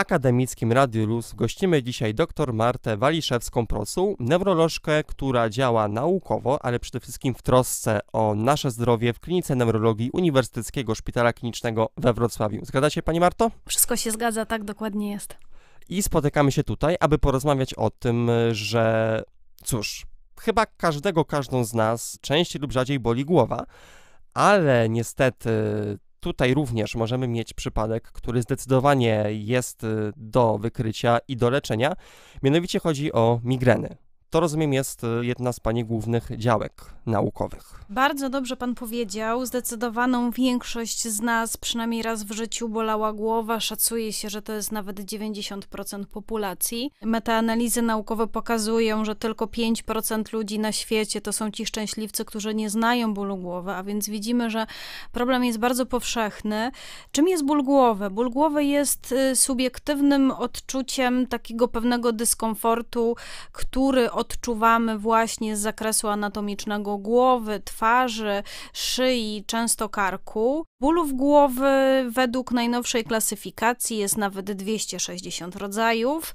akademickim Radiu Luz gościmy dzisiaj dr Martę waliszewską prosu neurolożkę, która działa naukowo, ale przede wszystkim w trosce o nasze zdrowie w Klinice Neurologii Uniwersyteckiego Szpitala Klinicznego we Wrocławiu. Zgadza się Pani Marto? Wszystko się zgadza, tak dokładnie jest. I spotykamy się tutaj, aby porozmawiać o tym, że cóż, chyba każdego, każdą z nas częściej lub rzadziej boli głowa, ale niestety Tutaj również możemy mieć przypadek, który zdecydowanie jest y, do wykrycia i do leczenia, mianowicie chodzi o migreny. To rozumiem jest y, jedna z Pani głównych działek naukowych. Bardzo dobrze Pan powiedział. Zdecydowaną większość z nas przynajmniej raz w życiu bolała głowa. Szacuje się, że to jest nawet 90% populacji. Metaanalizy naukowe pokazują, że tylko 5% ludzi na świecie to są ci szczęśliwcy, którzy nie znają bólu głowy, a więc widzimy, że problem jest bardzo powszechny. Czym jest ból głowy? Ból głowy jest y, subiektywnym odczuciem takiego pewnego dyskomfortu, który odczuwamy właśnie z zakresu anatomicznego głowy, twarzy, szyi, często karku. Bólów głowy według najnowszej klasyfikacji jest nawet 260 rodzajów.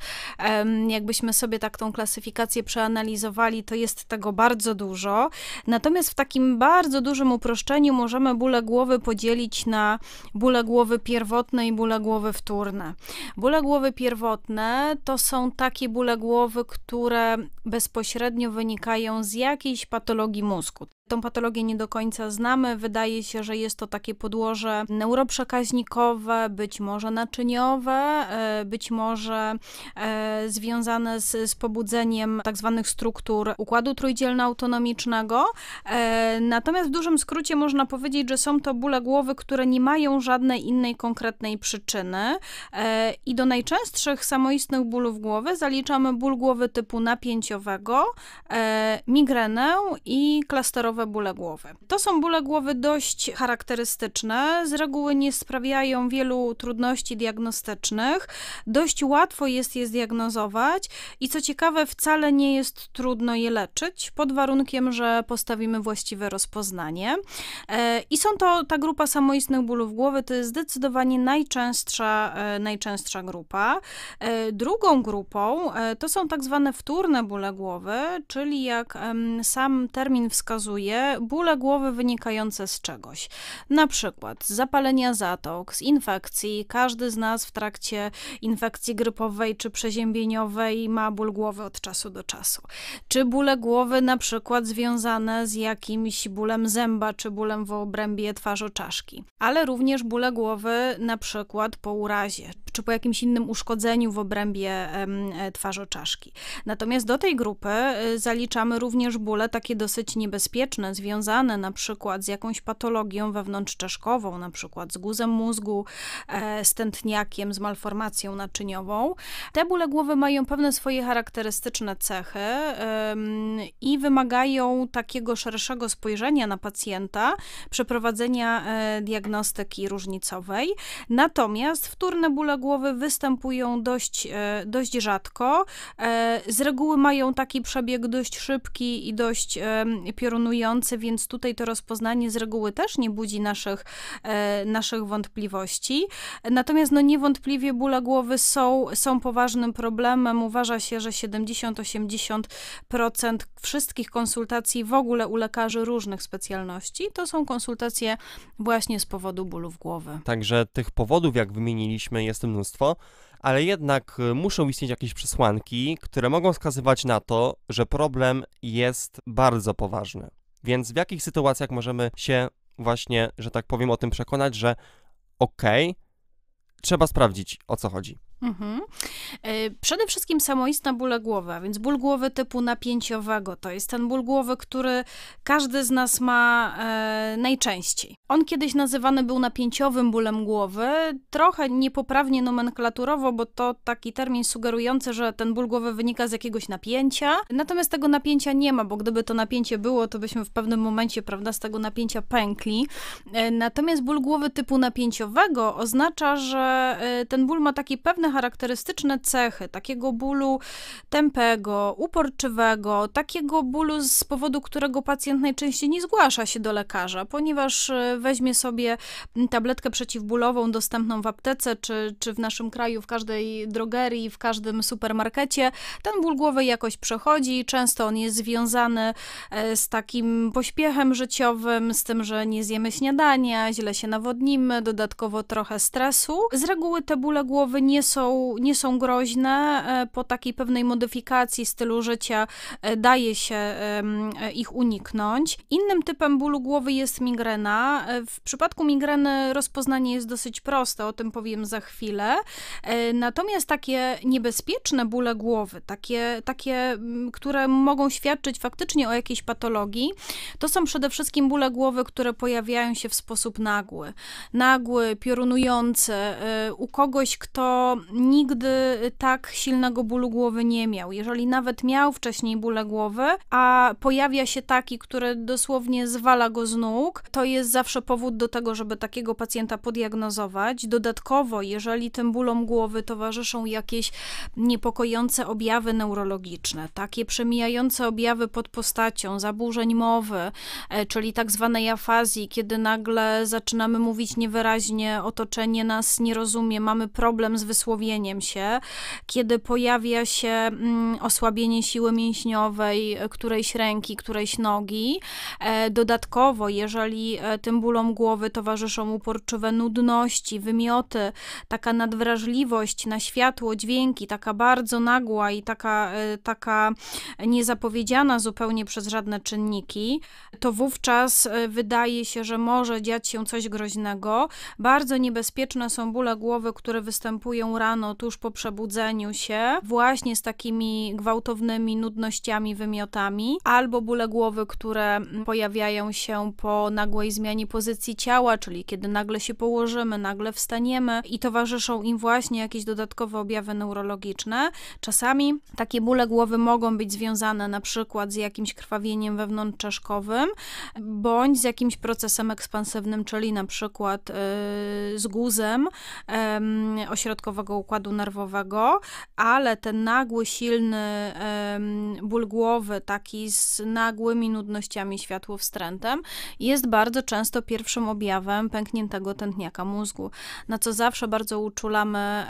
Jakbyśmy sobie tak tą klasyfikację przeanalizowali, to jest tego bardzo dużo. Natomiast w takim bardzo dużym uproszczeniu możemy bóle głowy podzielić na bóle głowy pierwotne i bóle głowy wtórne. Bóle głowy pierwotne to są takie bóle głowy, które bezpośrednio wynikają z jakiejś patologii mózgu. Tą patologię nie do końca znamy. Wydaje się, że jest to takie podłoże neuroprzekaźnikowe, być może naczyniowe, e, być może e, związane z, z pobudzeniem tzw. Tak struktur układu trójdzielnoautonomicznego. E, natomiast w dużym skrócie można powiedzieć, że są to bóle głowy, które nie mają żadnej innej konkretnej przyczyny. I do najczęstszych samoistnych bólów głowy zaliczamy ból głowy typu napięciowego, migrenę i klasterową bóle głowy. To są bóle głowy dość charakterystyczne, z reguły nie sprawiają wielu trudności diagnostycznych, dość łatwo jest je zdiagnozować i co ciekawe, wcale nie jest trudno je leczyć, pod warunkiem, że postawimy właściwe rozpoznanie. E, I są to ta grupa samoistnych bólów głowy, to jest zdecydowanie najczęstsza, e, najczęstsza grupa. E, drugą grupą to są tak zwane wtórne bóle głowy, czyli jak sam termin wskazuje, powoduje bóle głowy wynikające z czegoś. Na przykład z zapalenia zatok, z infekcji. Każdy z nas w trakcie infekcji grypowej czy przeziębieniowej ma ból głowy od czasu do czasu. Czy bóle głowy na przykład związane z jakimś bólem zęba czy bólem w obrębie twarzoczaszki. Ale również bóle głowy na przykład po urazie czy po jakimś innym uszkodzeniu w obrębie e, twarzoczaszki. Natomiast do tej grupy y, zaliczamy również bóle takie dosyć niebezpieczne, związane na przykład z jakąś patologią wewnątrzczaszkową, na przykład z guzem mózgu, e, z tętniakiem, z malformacją naczyniową. Te bóle głowy mają pewne swoje charakterystyczne cechy i wymagają takiego szerszego spojrzenia na pacjenta, przeprowadzenia e, diagnostyki różnicowej. Natomiast wtórne bóle głowy występują dość, e, dość rzadko. Z reguły mają taki przebieg dość szybki i dość piorunujący więc tutaj to rozpoznanie z reguły też nie budzi naszych, e, naszych wątpliwości. Natomiast no niewątpliwie bóle głowy są, są poważnym problemem. Uważa się, że 70-80% wszystkich konsultacji w ogóle u lekarzy różnych specjalności to są konsultacje właśnie z powodu bólów głowy. Także tych powodów, jak wymieniliśmy, jest mnóstwo ale jednak y, muszą istnieć jakieś przesłanki, które mogą wskazywać na to, że problem jest bardzo poważny. Więc w jakich sytuacjach możemy się właśnie, że tak powiem, o tym przekonać, że okej, okay, trzeba sprawdzić o co chodzi. Mhm. E, przede wszystkim samoistna bóle głowy, a więc ból głowy typu napięciowego. To jest ten ból głowy, który każdy z nas ma e, najczęściej. On kiedyś nazywany był napięciowym bólem głowy, trochę niepoprawnie nomenklaturowo, bo to taki termin sugerujący, że ten ból głowy wynika z jakiegoś napięcia. Natomiast tego napięcia nie ma, bo gdyby to napięcie było, to byśmy w pewnym momencie, prawda, z tego napięcia pękli. E, natomiast ból głowy typu napięciowego oznacza, że e, ten ból ma taki pewny pewne charakterystyczne cechy takiego bólu tępego, uporczywego, takiego bólu, z powodu którego pacjent najczęściej nie zgłasza się do lekarza, ponieważ e, weźmie sobie tabletkę przeciwbólową dostępną w aptece, czy, czy w naszym kraju, w każdej drogerii, w każdym supermarkecie. Ten ból głowy jakoś przechodzi, często on jest związany e, z takim pośpiechem życiowym, z tym, że nie zjemy śniadania, źle się nawodnimy, dodatkowo trochę stresu. Z reguły te bóle głowy nie są są, nie są groźne. E, po takiej pewnej modyfikacji stylu życia e, daje się e, ich uniknąć. Innym typem bólu głowy jest migrena. W przypadku migreny rozpoznanie jest dosyć proste, o tym powiem za chwilę. Natomiast takie niebezpieczne bóle głowy, takie, takie które mogą świadczyć faktycznie o jakiejś patologii, to są przede wszystkim bóle głowy, które pojawiają się w sposób nagły. Nagły, piorunujący, u kogoś, kto nigdy y, tak silnego bólu głowy nie miał. Jeżeli nawet miał wcześniej bóle głowy, a pojawia się taki, który dosłownie zwala go z nóg, to jest zawsze powód do tego, żeby takiego pacjenta podiagnozować. Dodatkowo, jeżeli tym bólom głowy towarzyszą jakieś niepokojące objawy neurologiczne, takie przemijające objawy pod postacią zaburzeń mowy, e, czyli tak zwanej afazji, kiedy nagle zaczynamy mówić niewyraźnie, otoczenie nas nie rozumie, mamy problem z wysłowieniem, znieczłowieniem się, kiedy pojawia się mm, osłabienie siły mięśniowej e, którejś ręki, którejś nogi. E, dodatkowo, jeżeli e, tym bólom głowy towarzyszą uporczywe nudności, wymioty, taka nadwrażliwość na światło, dźwięki, taka bardzo nagła i taka, taka niezapowiedziana zupełnie przez żadne czynniki, to wówczas wydaje się, że może dziać się coś groźnego. Bardzo niebezpieczne są bóle głowy, które występują rano, tuż po przebudzeniu się, właśnie z takimi gwałtownymi nudnościami, wymiotami, albo bóle głowy, które mm, pojawiają się po nagłej zmianie pozycji ciała, czyli kiedy nagle się położymy, nagle wstaniemy i towarzyszą im właśnie jakieś dodatkowe objawy neurologiczne. Czasami takie bóle głowy mogą być związane na przykład z jakimś krwawieniem wewnątrzczaszkowym bądź z jakimś procesem ekspansywnym, czyli na przykład yy, z guzem yy, ośrodkowego układu nerwowego, ale ten nagły, silny ból głowy, taki z nagłymi nudnościami, światłowstrętem, jest bardzo często pierwszym objawem pękniętego tętniaka mózgu, na co zawsze bardzo uczulamy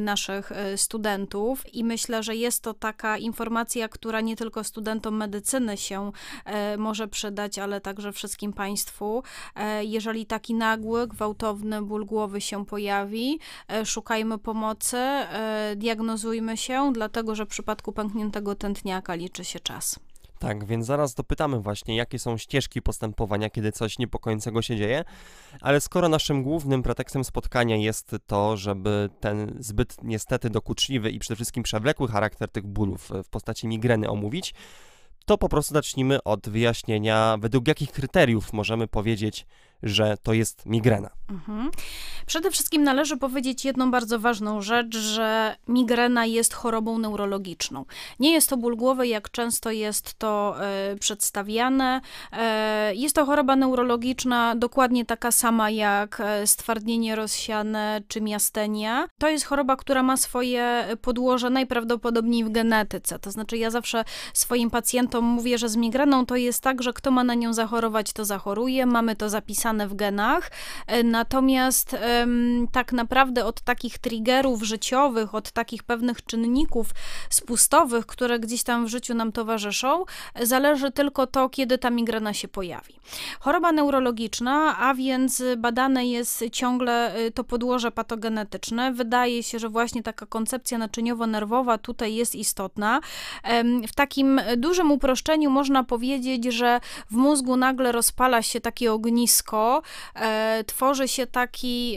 naszych e, studentów i myślę, że jest to taka informacja, która nie tylko studentom medycyny się e, może przydać, ale także wszystkim Państwu. E, jeżeli taki nagły, gwałtowny ból głowy się pojawi, szukaj szukajmy pomocy, e, diagnozujmy się, dlatego że w przypadku pękniętego tętniaka liczy się czas. Tak, więc zaraz dopytamy właśnie, jakie są ścieżki postępowania, kiedy coś niepokojącego się dzieje, ale skoro naszym głównym pretekstem spotkania jest to, żeby ten zbyt niestety dokuczliwy i przede wszystkim przewlekły charakter tych bólów e, w postaci migreny omówić, to po prostu zacznijmy od wyjaśnienia, według jakich kryteriów możemy powiedzieć, że to jest migrena. Mhm. Przede wszystkim należy powiedzieć jedną bardzo ważną rzecz, że migrena jest chorobą neurologiczną. Nie jest to ból głowy, jak często jest to y, przedstawiane. Y, jest to choroba neurologiczna, dokładnie taka sama jak e, stwardnienie rozsiane czy miastenia. To jest choroba, która ma swoje podłoże najprawdopodobniej w genetyce. To znaczy, ja zawsze swoim pacjentom mówię, że z migreną to jest tak, że kto ma na nią zachorować, to zachoruje, mamy to zapisane zapisane w genach. E, natomiast tak naprawdę od takich triggerów życiowych, od takich pewnych czynników spustowych, które gdzieś tam w życiu nam towarzyszą, e, zależy tylko to, kiedy ta migrena się pojawi. Choroba neurologiczna, a więc badane jest ciągle e, to podłoże patogenetyczne. Wydaje się, że właśnie taka koncepcja naczyniowo-nerwowa tutaj jest istotna. W takim dużym uproszczeniu można powiedzieć, że w mózgu nagle rozpala się takie ognisko, e, tworzy się taki,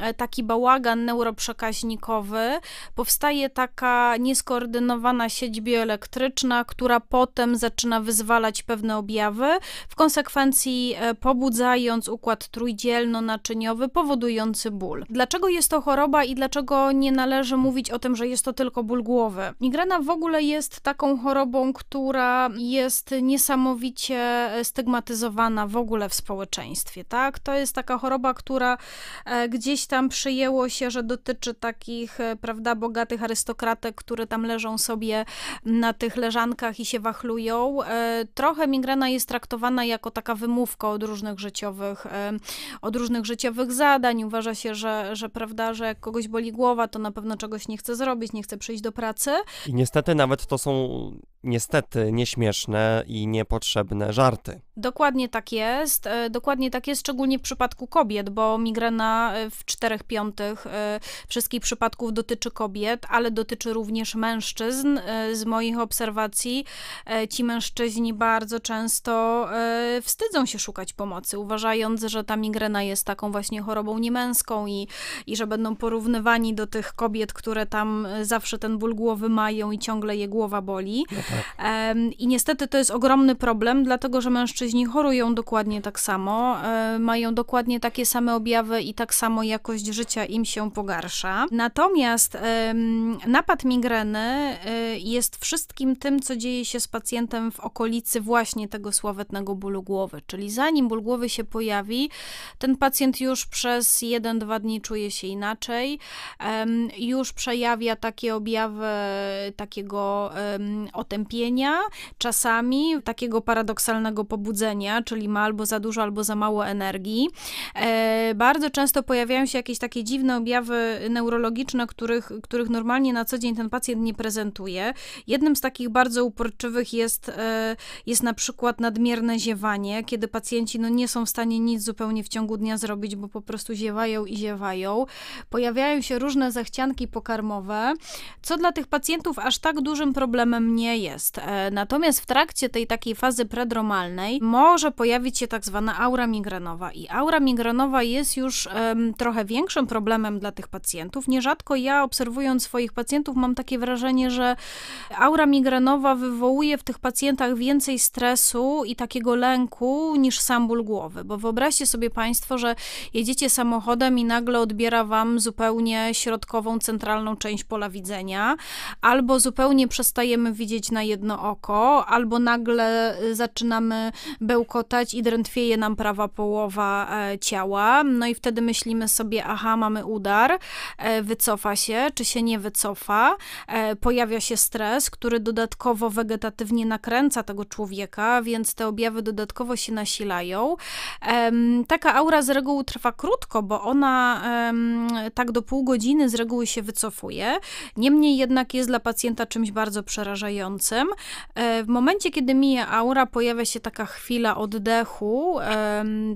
e, taki bałagan neuroprzekaźnikowy, powstaje taka nieskoordynowana sieć bioelektryczna, która potem zaczyna wyzwalać pewne objawy, w konsekwencji e, pobudzając układ trójdzielno-naczyniowy, powodujący ból. Dlaczego jest to choroba i dlaczego nie należy mówić o tym, że jest to tylko ból głowy? Migrena w ogóle jest taką chorobą, która jest niesamowicie e, stygmatyzowana w ogóle w społeczeństwie dzieciństwie, tak? To jest taka choroba, która e, gdzieś tam przyjęło się, że dotyczy takich, e, prawda, bogatych arystokratek, które tam leżą sobie na tych leżankach i się wachlują. E, trochę migrena jest traktowana jako taka wymówka od różnych życiowych, od różnych życiowych zadań. Uważa się, że, że prawda, że jak kogoś boli głowa, to na pewno czegoś nie chce zrobić, nie chce przyjść do pracy. I niestety nawet to są niestety nieśmieszne i niepotrzebne żarty. Dokładnie tak jest, e, dokładnie tak jest, szczególnie w przypadku kobiet, bo migrena e, w 4 piątych e, wszystkich przypadków dotyczy kobiet, ale dotyczy również mężczyzn. Z moich obserwacji ci mężczyźni bardzo często wstydzą się szukać pomocy, uważając, że ta migrena jest taką właśnie chorobą niemęską i, i że będą porównywani do tych kobiet, które tam zawsze ten ból głowy mają i ciągle je głowa boli. No tak. I niestety to jest ogromny problem, dlatego że mężczyźni chorują dokładnie tak samo, e, mają dokładnie takie same objawy i tak samo jakość życia im się pogarsza. Natomiast napad migreny e, jest wszystkim tym, co dzieje się z pacjentem w okolicy właśnie tego sławetnego bólu głowy. Czyli zanim ból głowy się pojawi, ten pacjent już przez 1-2 dni czuje się inaczej, już przejawia takie objawy takiego um, czasami takiego paradoksalnego pobudzenia, czyli ma albo za dużo, albo za mało energii. E, bardzo często pojawiają się jakieś takie dziwne objawy neurologiczne, których, których normalnie na co dzień ten pacjent nie prezentuje. Jednym z takich bardzo uporczywych jest, e, jest na przykład nadmierne ziewanie, kiedy pacjenci no, nie są w stanie nic zupełnie w ciągu dnia zrobić, bo po prostu ziewają i ziewają. Pojawiają się różne zachcianki pokarmowe, co dla tych pacjentów aż tak dużym problemem nie jest jest. E, natomiast w trakcie tej takiej fazy predromalnej może pojawić się tak zwana aura migrenowa i aura migrenowa jest już um, trochę większym problemem dla tych pacjentów. Nierzadko ja obserwując swoich pacjentów mam takie wrażenie, że aura migrenowa wywołuje w tych pacjentach więcej stresu i takiego lęku niż sam ból głowy, bo wyobraźcie sobie Państwo, że jedziecie samochodem i nagle odbiera Wam zupełnie środkową, centralną część pola widzenia, albo zupełnie przestajemy widzieć na na jedno oko, albo nagle y, zaczynamy bełkotać i drętwieje nam prawa połowa e, ciała, no i wtedy myślimy sobie, aha, mamy udar, e, wycofa się, czy się nie wycofa, e, pojawia się stres, który dodatkowo wegetatywnie nakręca tego człowieka, więc te objawy dodatkowo się nasilają. Taka aura z reguły trwa krótko, bo ona tak do pół godziny z reguły się wycofuje. Niemniej jednak jest dla pacjenta czymś bardzo przerażającym E, w momencie, kiedy mija aura, pojawia się taka chwila oddechu,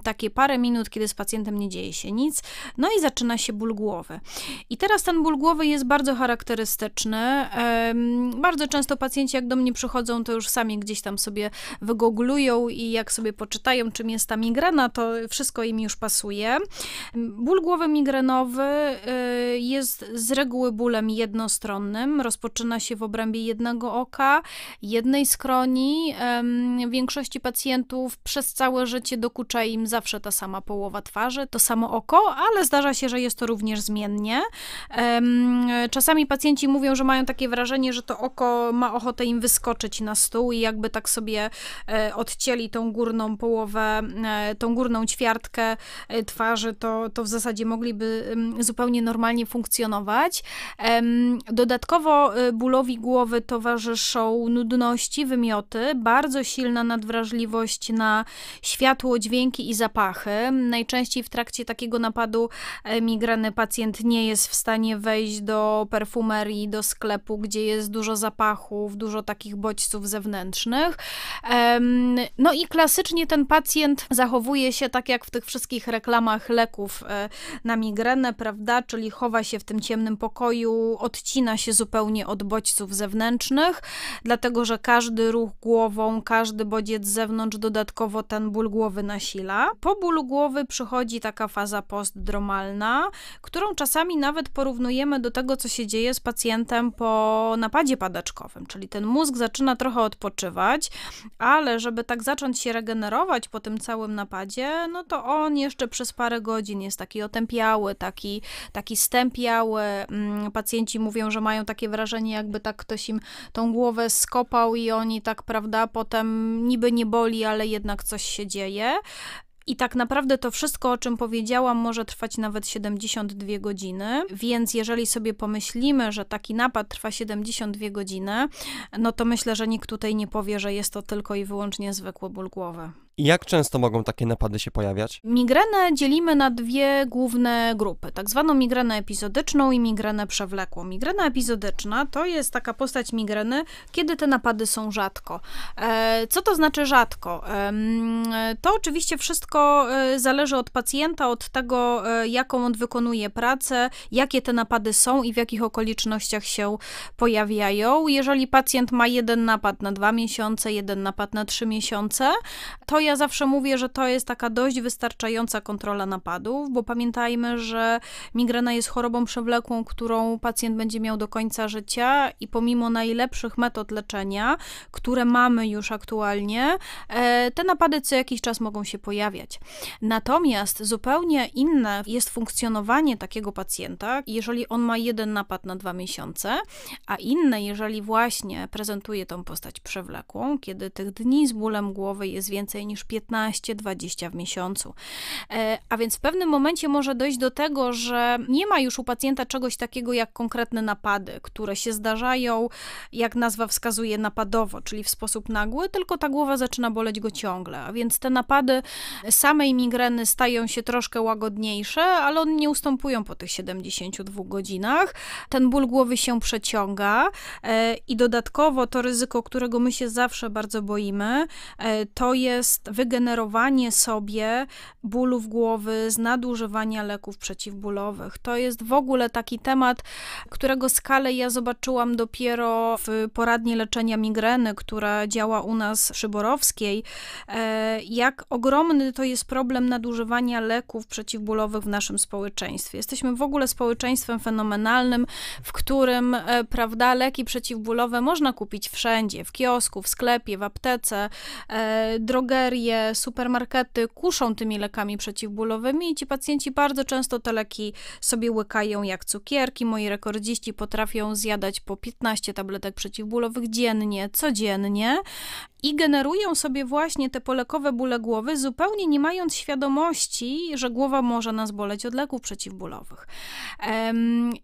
takie parę minut, kiedy z pacjentem nie dzieje się nic, no i zaczyna się ból głowy. I teraz ten ból głowy jest bardzo charakterystyczny. Bardzo często pacjenci, jak do mnie przychodzą, to już sami gdzieś tam sobie wygooglują i jak sobie poczytają, czym jest ta migrena, to wszystko im już pasuje. Ból głowy migrenowy y, jest z reguły bólem jednostronnym, rozpoczyna się w obrębie jednego oka, jednej skroni. W większości pacjentów przez całe życie dokucza im zawsze ta sama połowa twarzy, to samo oko, ale zdarza się, że jest to również zmiennie. Czasami pacjenci mówią, że mają takie wrażenie, że to oko ma ochotę im wyskoczyć na stół i jakby tak sobie e, odcięli tą górną połowę, e, tą górną ćwiartkę e, twarzy, to, to w zasadzie mogliby zupełnie normalnie funkcjonować. Dodatkowo bólowi głowy towarzyszą nudności, wymioty, bardzo silna nadwrażliwość na światło, dźwięki i zapachy. Najczęściej w trakcie takiego napadu migreny pacjent nie jest w stanie wejść do perfumerii, do sklepu, gdzie jest dużo zapachów, dużo takich bodźców zewnętrznych. No i klasycznie ten pacjent zachowuje się tak jak w tych wszystkich reklamach leków e, na migrenę, prawda? Czyli chowa się w tym ciemnym pokoju, odcina się zupełnie od bodźców zewnętrznych dlatego że każdy ruch głową, każdy bodziec z zewnątrz dodatkowo ten ból głowy nasila. Po bólu głowy przychodzi taka faza postdromalna, którą czasami nawet porównujemy do tego, co się dzieje z pacjentem po napadzie padaczkowym, czyli ten mózg zaczyna trochę odpoczywać, ale żeby tak zacząć się regenerować po tym całym napadzie, no to on jeszcze przez parę godzin jest taki otępiały, taki, taki stępiały. Mm, pacjenci mówią, że mają takie wrażenie, jakby tak ktoś im tą głowę skopał i oni tak, prawda, potem niby nie boli, ale jednak coś się dzieje. I tak naprawdę to wszystko, o czym powiedziałam, może trwać nawet 72 godziny, więc jeżeli sobie pomyślimy, że taki napad trwa 72 godziny, no to myślę, że nikt tutaj nie powie, że jest to tylko i wyłącznie zwykły ból głowy. I jak często mogą takie napady się pojawiać? Migrenę dzielimy na dwie główne grupy, tak zwaną migrenę epizodyczną i migrenę przewlekłą. Migrena epizodyczna to jest taka postać migreny, kiedy te napady są rzadko. E, co to znaczy rzadko? To oczywiście wszystko e, zależy od pacjenta, od tego, e, jaką on wykonuje pracę, jakie te napady są i w jakich okolicznościach się pojawiają. Jeżeli pacjent ma jeden napad na dwa miesiące, jeden napad na trzy miesiące, to ja zawsze mówię, że to jest taka dość wystarczająca kontrola napadów, bo pamiętajmy, że migrena jest chorobą przewlekłą, którą pacjent będzie miał do końca życia i pomimo najlepszych metod leczenia, które mamy już aktualnie, e, te napady co jakiś czas mogą się pojawiać. Natomiast zupełnie inne jest funkcjonowanie takiego pacjenta, jeżeli on ma jeden napad na dwa miesiące, a inne, jeżeli właśnie prezentuje tą postać przewlekłą, kiedy tych dni z bólem głowy jest więcej niż niż 15-20 w miesiącu. E, a więc w pewnym momencie może dojść do tego, że nie ma już u pacjenta czegoś takiego jak konkretne napady, które się zdarzają, jak nazwa wskazuje, napadowo, czyli w sposób nagły, tylko ta głowa zaczyna boleć go ciągle. A więc te napady samej migreny stają się troszkę łagodniejsze, ale one nie ustępują po tych 72 godzinach. Ten ból głowy się przeciąga e, i dodatkowo to ryzyko, którego my się zawsze bardzo boimy, e, to jest wygenerowanie sobie bólów głowy z nadużywania leków przeciwbólowych. To jest w ogóle taki temat, którego skalę ja zobaczyłam dopiero w poradni leczenia migreny, która działa u nas w Szyborowskiej. E, jak ogromny to jest problem nadużywania leków przeciwbólowych w naszym społeczeństwie. Jesteśmy w ogóle społeczeństwem fenomenalnym, w którym, e, prawda, leki przeciwbólowe można kupić wszędzie, w kiosku, w sklepie, w aptece, e, drogerii, supermarkety kuszą tymi lekami przeciwbólowymi i ci pacjenci bardzo często te leki sobie łykają jak cukierki. Moi rekordziści potrafią zjadać po 15 tabletek przeciwbólowych dziennie, codziennie i generują sobie właśnie te polekowe bóle głowy, zupełnie nie mając świadomości, że głowa może nas boleć od leków przeciwbólowych.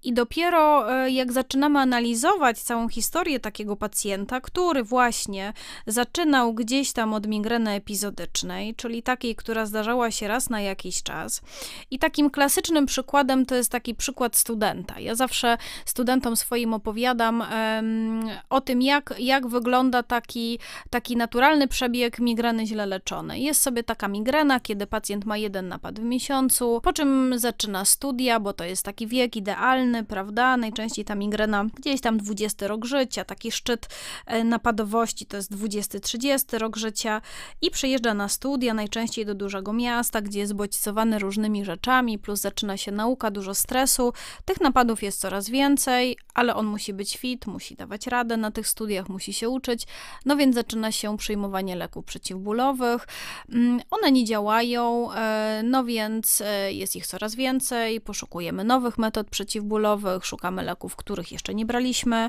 I dopiero e, jak zaczynamy analizować całą historię takiego pacjenta, który właśnie zaczynał gdzieś tam od migreny epizodycznej, epizodycznej, czyli takiej, która zdarzała się raz na jakiś czas. I takim klasycznym przykładem to jest taki przykład studenta. Ja zawsze studentom swoim opowiadam um, o tym, jak, jak wygląda taki, taki naturalny przebieg migreny źle leczonej. Jest sobie taka migrena, kiedy pacjent ma jeden napad w miesiącu, po czym zaczyna studia, bo to jest taki wiek idealny, prawda? Najczęściej ta migrena gdzieś tam 20 rok życia, taki szczyt e, napadowości to jest 20-30 rok życia i przyjemność przyjeżdża na studia, najczęściej do dużego miasta, gdzie jest bodźcowany różnymi rzeczami, plus zaczyna się nauka, dużo stresu. Tych napadów jest coraz więcej, ale on musi być fit, musi dawać radę na tych studiach, musi się uczyć, no więc zaczyna się przyjmowanie leków przeciwbólowych. Mm, one nie działają, e, no więc e, jest ich coraz więcej, poszukujemy nowych metod przeciwbólowych, szukamy leków, których jeszcze nie braliśmy,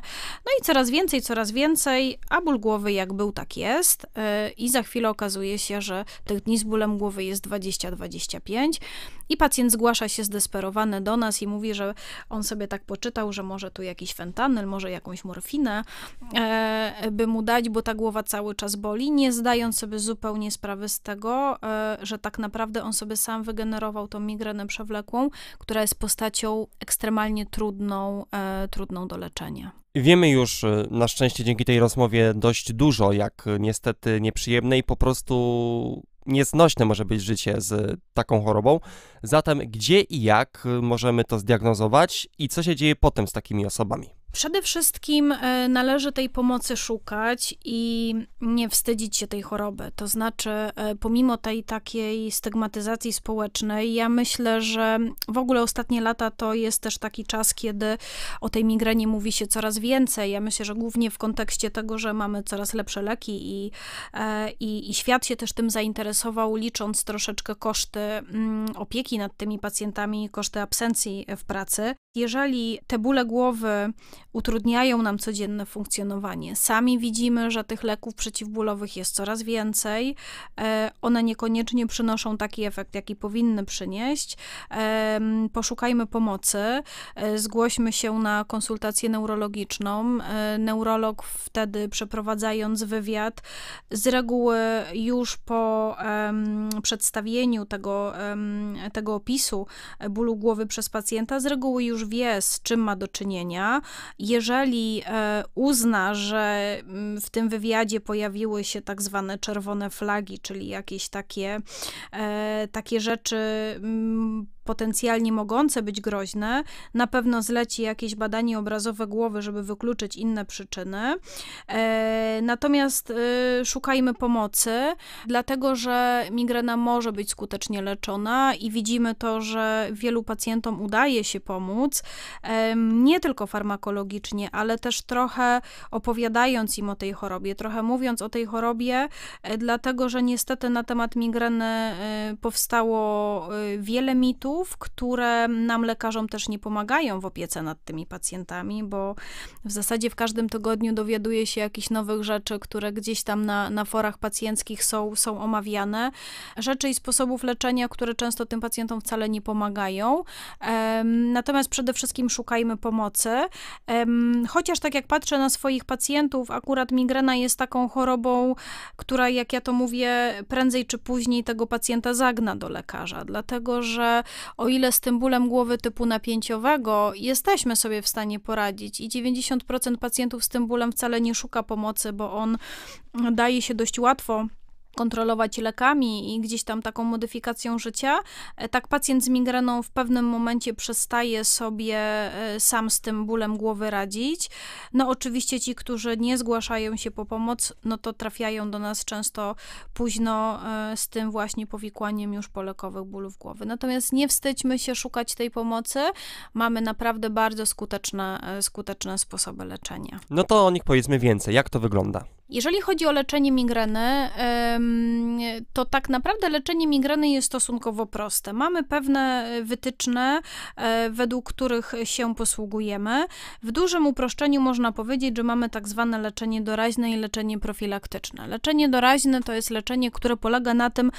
no i coraz więcej, coraz więcej, a ból głowy jak był, tak jest e, i za chwilę okazuje okazuje się, że tych dni z bólem głowy jest 20-25 i pacjent zgłasza się zdesperowany do nas i mówi, że on sobie tak poczytał, że może tu jakiś fentanyl, może jakąś morfinę e, by mu dać, bo ta głowa cały czas boli, nie zdając sobie zupełnie sprawy z tego, e, że tak naprawdę on sobie sam wygenerował tą migrenę przewlekłą, która jest postacią ekstremalnie trudną, e, trudną do leczenia. Wiemy już y, na szczęście dzięki tej rozmowie dość dużo, jak y, niestety nieprzyjemne i po prostu nieznośne może być życie z taką chorobą. Zatem gdzie i jak y, możemy to zdiagnozować i co się dzieje potem z takimi osobami? Przede wszystkim e, należy tej pomocy szukać i nie wstydzić się tej choroby. To znaczy, e, pomimo tej takiej stygmatyzacji społecznej, ja myślę, że w ogóle ostatnie lata to jest też taki czas, kiedy o tej migrenie mówi się coraz więcej. Ja myślę, że głównie w kontekście tego, że mamy coraz lepsze leki i, e, i, i świat się też tym zainteresował, licząc troszeczkę koszty mm, opieki nad tymi pacjentami, koszty absencji w pracy. Jeżeli te bóle głowy utrudniają nam codzienne funkcjonowanie, sami widzimy, że tych leków przeciwbólowych jest coraz więcej, e, one niekoniecznie przynoszą taki efekt, jaki powinny przynieść, poszukajmy pomocy, e, zgłośmy się na konsultację neurologiczną. E, neurolog wtedy przeprowadzając wywiad, z reguły już po przedstawieniu tego, tego opisu bólu głowy przez pacjenta, z reguły już już wie, z czym ma do czynienia. Jeżeli e, uzna, że mm, w tym wywiadzie pojawiły się tak zwane czerwone flagi, czyli jakieś takie, e, takie rzeczy mm, potencjalnie mogące być groźne, na pewno zleci jakieś badanie obrazowe głowy, żeby wykluczyć inne przyczyny. E, natomiast e, szukajmy pomocy, dlatego że migrena może być skutecznie leczona i widzimy to, że wielu pacjentom udaje się pomóc, nie tylko farmakologicznie, ale też trochę opowiadając im o tej chorobie, trochę mówiąc o tej chorobie, e, dlatego że niestety na temat migreny powstało wiele mitów które nam lekarzom też nie pomagają w opiece nad tymi pacjentami, bo w zasadzie w każdym tygodniu dowiaduje się jakichś nowych rzeczy, które gdzieś tam na, na forach pacjenckich są, są omawiane. Rzeczy i sposobów leczenia, które często tym pacjentom wcale nie pomagają. Natomiast przede wszystkim szukajmy pomocy. Chociaż tak jak patrzę na swoich pacjentów, akurat migrena jest taką chorobą, która, jak ja to mówię, prędzej czy później tego pacjenta zagna do lekarza, dlatego że o ile z tym bólem głowy typu napięciowego jesteśmy sobie w stanie poradzić i 90% pacjentów z tym bólem wcale nie szuka pomocy, bo on daje się dość łatwo kontrolować lekami i gdzieś tam taką modyfikacją życia, e, tak pacjent z migreną w pewnym momencie przestaje sobie e, sam z tym bólem głowy radzić. No oczywiście ci, którzy nie zgłaszają się po pomoc, no to trafiają do nas często późno e, z tym właśnie powikłaniem już polekowych bólów głowy. Natomiast nie wstydźmy się szukać tej pomocy. Mamy naprawdę bardzo skuteczne, skuteczne sposoby leczenia. No to o nich powiedzmy więcej. Jak to wygląda? Jeżeli chodzi o leczenie migreny, to tak naprawdę leczenie migreny jest stosunkowo proste. Mamy pewne wytyczne, e, według których się posługujemy. W dużym uproszczeniu można powiedzieć, że mamy tak zwane leczenie doraźne i leczenie profilaktyczne. Leczenie doraźne to jest leczenie, które polega na tym,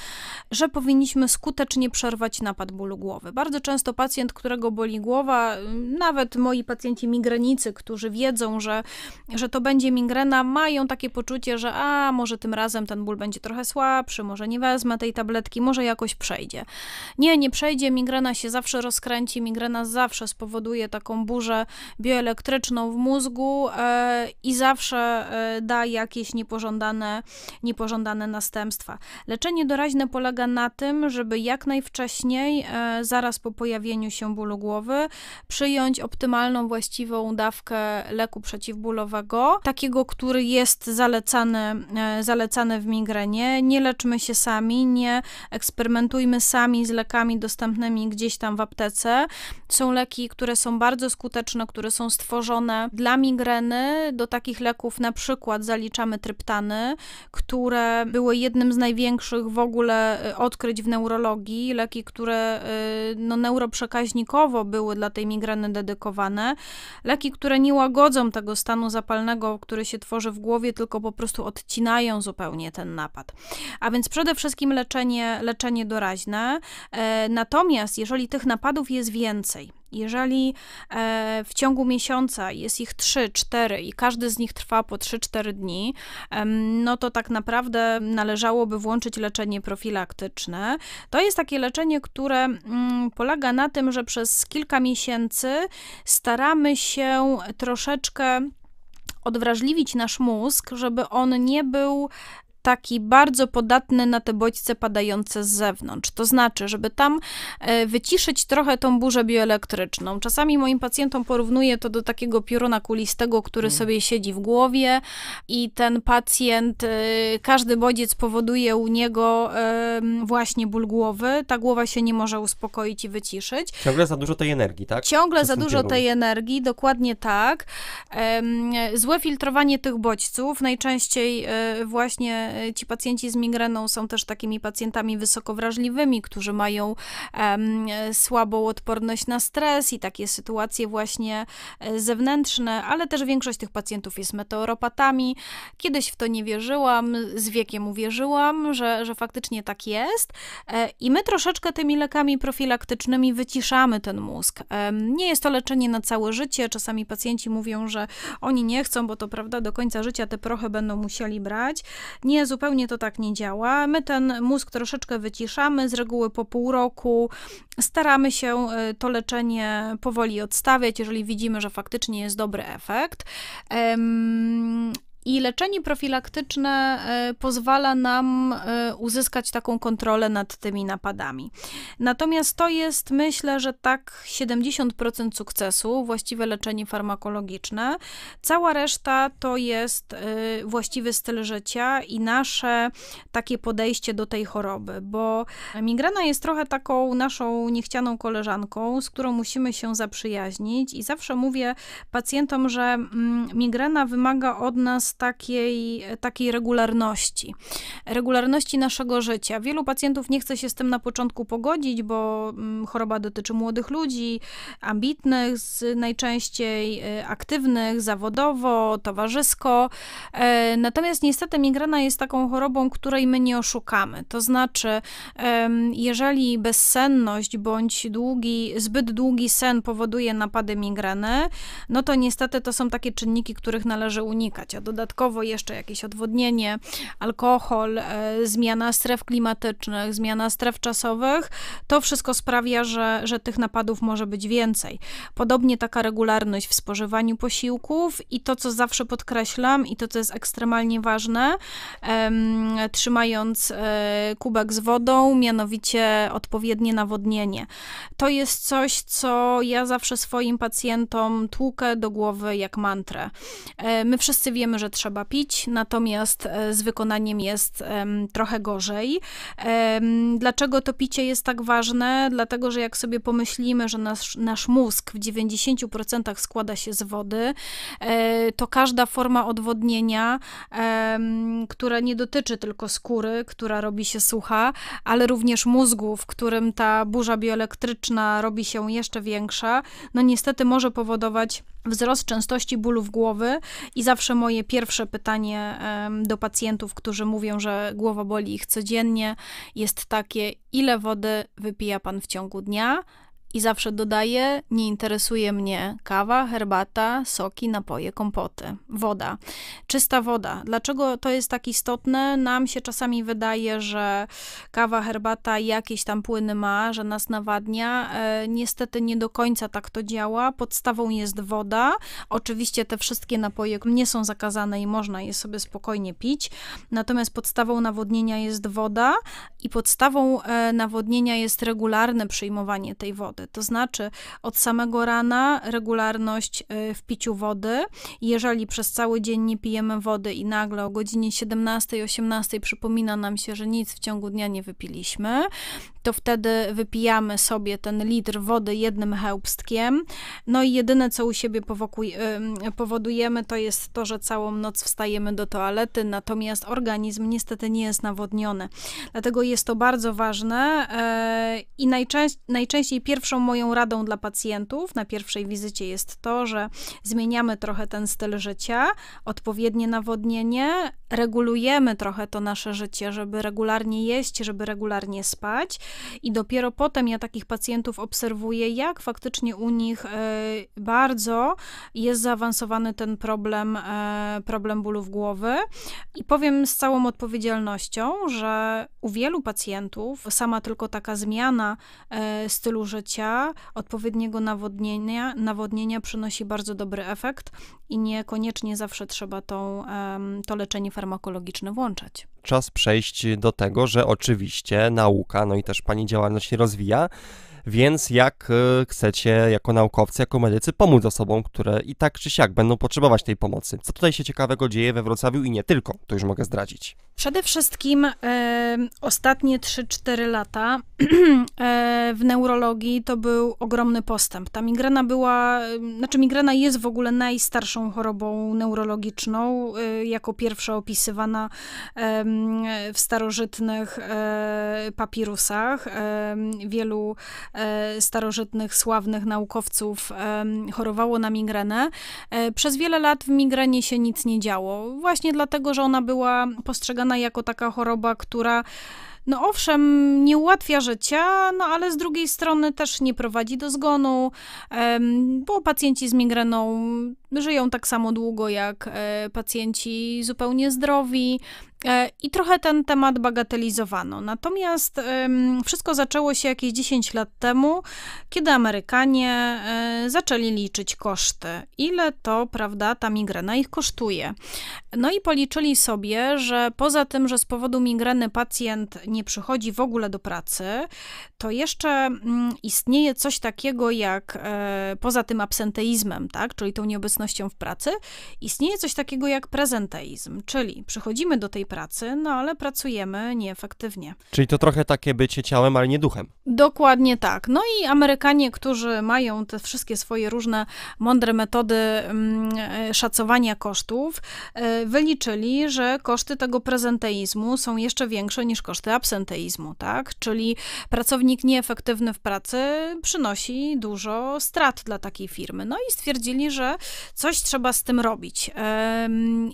że powinniśmy skutecznie przerwać napad bólu głowy. Bardzo często pacjent, którego boli głowa, y, nawet moi pacjenci migrenicy, którzy wiedzą, że, że to będzie migrena, mają takie poczucie, poczucie, że a może tym razem ten ból będzie trochę słabszy, może nie wezmę tej tabletki, może jakoś przejdzie. Nie, nie przejdzie, migrena się zawsze rozkręci, migrena zawsze spowoduje taką burzę bioelektryczną w mózgu e, i zawsze e, da jakieś niepożądane, niepożądane następstwa. Leczenie doraźne polega na tym, żeby jak najwcześniej, e, zaraz po pojawieniu się bólu głowy, przyjąć optymalną, właściwą dawkę leku przeciwbólowego, takiego, który jest zalecany zalecane, e, zalecane w migrenie. Nie leczmy się sami, nie eksperymentujmy sami z lekami dostępnymi gdzieś tam w aptece. Są leki, które są bardzo skuteczne, które są stworzone dla migreny. Do takich leków na przykład zaliczamy tryptany, które były jednym z największych w ogóle e, odkryć w neurologii. Leki, które e, no, neuroprzekaźnikowo były dla tej migreny dedykowane. Leki, które nie łagodzą tego stanu zapalnego, który się tworzy w głowie, tylko po prostu odcinają zupełnie ten napad. A więc przede wszystkim leczenie, leczenie doraźne. E, natomiast jeżeli tych napadów jest więcej, jeżeli e, w ciągu miesiąca jest ich 3-4 i każdy z nich trwa po 3-4 dni, no to tak naprawdę należałoby włączyć leczenie profilaktyczne. To jest takie leczenie, które mm, polega na tym, że przez kilka miesięcy staramy się troszeczkę odwrażliwić nasz mózg, żeby on nie był taki bardzo podatny na te bodźce padające z zewnątrz. To znaczy, żeby tam e, wyciszyć trochę tą burzę bioelektryczną. Czasami moim pacjentom porównuję to do takiego pioruna kulistego, który mm. sobie siedzi w głowie i ten pacjent, e, każdy bodziec powoduje u niego właśnie ból głowy. Ta głowa się nie może uspokoić i wyciszyć. Ciągle za dużo tej energii, tak? Ciągle za dużo tej energii, dokładnie tak. Złe filtrowanie tych bodźców, najczęściej e, właśnie ci pacjenci z migreną są też takimi pacjentami wysokowrażliwymi, którzy mają um, słabą odporność na stres i takie sytuacje właśnie e, zewnętrzne, ale też większość tych pacjentów jest meteoropatami. Kiedyś w to nie wierzyłam, z wiekiem uwierzyłam, że, że faktycznie tak jest e, i my troszeczkę tymi lekami profilaktycznymi wyciszamy ten mózg. Nie jest to leczenie na całe życie, czasami pacjenci mówią, że oni nie chcą, bo to prawda, do końca życia te prochy będą musieli brać. Nie zupełnie to tak nie działa. My ten mózg troszeczkę wyciszamy, z reguły po pół roku. Staramy się e, to leczenie powoli odstawiać, jeżeli widzimy, że faktycznie jest dobry efekt. I leczenie profilaktyczne e, pozwala nam e, uzyskać taką kontrolę nad tymi napadami. Natomiast to jest, myślę, że tak 70% sukcesu, właściwe leczenie farmakologiczne. Cała reszta to jest e, właściwy styl życia i nasze takie podejście do tej choroby, bo migrena jest trochę taką naszą niechcianą koleżanką, z którą musimy się zaprzyjaźnić i zawsze mówię pacjentom, że mm, migrena wymaga od nas takiej, takiej regularności, regularności naszego życia. Wielu pacjentów nie chce się z tym na początku pogodzić, bo mm, choroba dotyczy młodych ludzi, ambitnych, najczęściej e, aktywnych zawodowo, towarzysko. E, natomiast niestety migrena jest taką chorobą, której my nie oszukamy. To znaczy, jeżeli bezsenność bądź długi, zbyt długi sen powoduje napady migreny, no to niestety to są takie czynniki, których należy unikać. A dodatkowo dodatkowo jeszcze jakieś odwodnienie, alkohol, e, zmiana stref klimatycznych, zmiana stref czasowych, to wszystko sprawia, że, że tych napadów może być więcej. Podobnie taka regularność w spożywaniu posiłków i to, co zawsze podkreślam i to, co jest ekstremalnie ważne, trzymając e, kubek z wodą, mianowicie odpowiednie nawodnienie. To jest coś, co ja zawsze swoim pacjentom tłukę do głowy jak mantrę. E, my wszyscy wiemy, że trzeba pić, natomiast e, z wykonaniem jest trochę gorzej. Dlaczego to picie jest tak ważne? Dlatego, że jak sobie pomyślimy, że nasz, nasz mózg w 90% składa się z wody, e, to każda forma odwodnienia, która nie dotyczy tylko skóry, która robi się sucha, ale również mózgu, w którym ta burza bioelektryczna robi się jeszcze większa, no niestety może powodować wzrost częstości bólów głowy i zawsze moje pierwsze pytanie do pacjentów, którzy mówią, że głowa boli ich codziennie, jest takie: ile wody wypija pan w ciągu dnia? I zawsze dodaję, nie interesuje mnie kawa, herbata, soki, napoje, kompoty, woda, czysta woda. Dlaczego to jest tak istotne? Nam się czasami wydaje, że kawa, herbata jakieś tam płyny ma, że nas nawadnia. E, niestety nie do końca tak to działa. Podstawą jest woda. Oczywiście te wszystkie napoje nie są zakazane i można je sobie spokojnie pić. Natomiast podstawą nawodnienia jest woda i podstawą e, nawodnienia jest regularne przyjmowanie tej wody wody. To znaczy od samego rana regularność y, w piciu wody. Jeżeli przez cały dzień nie pijemy wody i nagle o godzinie 17-18 przypomina nam się, że nic w ciągu dnia nie wypiliśmy, to wtedy wypijamy sobie ten litr wody jednym chełpstkiem. No i jedyne, co u siebie powokuj, y, powodujemy, to jest to, że całą noc wstajemy do toalety, natomiast organizm niestety nie jest nawodniony. Dlatego jest to bardzo ważne e, i najczęściej, najczęściej pierwszą Pierwszą moją radą dla pacjentów na pierwszej wizycie jest to, że zmieniamy trochę ten styl życia, odpowiednie nawodnienie, regulujemy trochę to nasze życie, żeby regularnie jeść, żeby regularnie spać i dopiero potem ja takich pacjentów obserwuję, jak faktycznie u nich e, bardzo jest zaawansowany ten problem, e, problem bólów głowy i powiem z całą odpowiedzialnością, że u wielu pacjentów sama tylko taka zmiana e, stylu życia życia, odpowiedniego nawodnienia, nawodnienia przynosi bardzo dobry efekt i niekoniecznie zawsze trzeba tą, to leczenie farmakologiczne włączać. Czas przejść do tego, że oczywiście nauka, no i też pani działalność się rozwija. Więc jak e, chcecie jako naukowcy, jako medycy pomóc osobom, które i tak czy siak będą potrzebować tej pomocy? Co tutaj się ciekawego dzieje we Wrocławiu i nie tylko, to już mogę zdradzić. Przede wszystkim e, ostatnie 3-4 lata e, w neurologii to był ogromny postęp. Ta migrena była, znaczy migrena jest w ogóle najstarszą chorobą neurologiczną, jako pierwsza opisywana w starożytnych papirusach. Wielu E, starożytnych, sławnych naukowców e, chorowało na migrenę. E, przez wiele lat w migrenie się nic nie działo, właśnie dlatego, że ona była postrzegana jako taka choroba, która no owszem, nie ułatwia życia, no ale z drugiej strony też nie prowadzi do zgonu, bo pacjenci z migreną żyją tak samo długo jak pacjenci zupełnie zdrowi. E, I trochę ten temat bagatelizowano. Natomiast wszystko zaczęło się jakieś 10 lat temu, kiedy Amerykanie e, zaczęli liczyć koszty. Ile to, prawda, ta migrena ich kosztuje. No i policzyli sobie, że poza tym, że z powodu migreny pacjent nie przychodzi w ogóle do pracy, to jeszcze mm, istnieje coś takiego jak, e, poza tym absenteizmem, tak, czyli tą nieobecnością w pracy, istnieje coś takiego jak prezenteizm, czyli przychodzimy do tej pracy, pracy, no ale pracujemy nieefektywnie. Czyli to trochę takie bycie ciałem, ale nie duchem. Dokładnie tak. No i Amerykanie, którzy mają te wszystkie swoje różne mądre metody mm, e, szacowania kosztów, e, wyliczyli, że koszty tego prezenteizmu są jeszcze większe niż koszty absenteizmu, tak? Czyli pracownik nieefektywny w pracy przynosi dużo strat dla takiej firmy. No i stwierdzili, że coś trzeba z tym robić.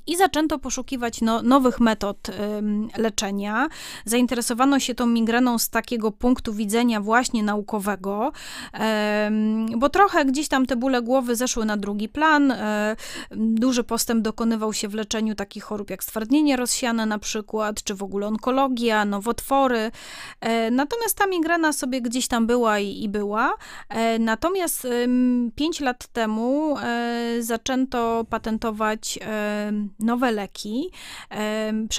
I zaczęto poszukiwać no, nowych metod metod leczenia. Zainteresowano się tą migreną z takiego punktu widzenia właśnie naukowego, bo trochę gdzieś tam te bóle głowy zeszły na drugi plan. E, duży postęp dokonywał się w leczeniu takich chorób jak stwardnienie rozsiane na przykład, czy w ogóle onkologia, nowotwory. E, natomiast ta migrena sobie gdzieś tam była i, i była. E, natomiast 5 lat temu zaczęto patentować nowe leki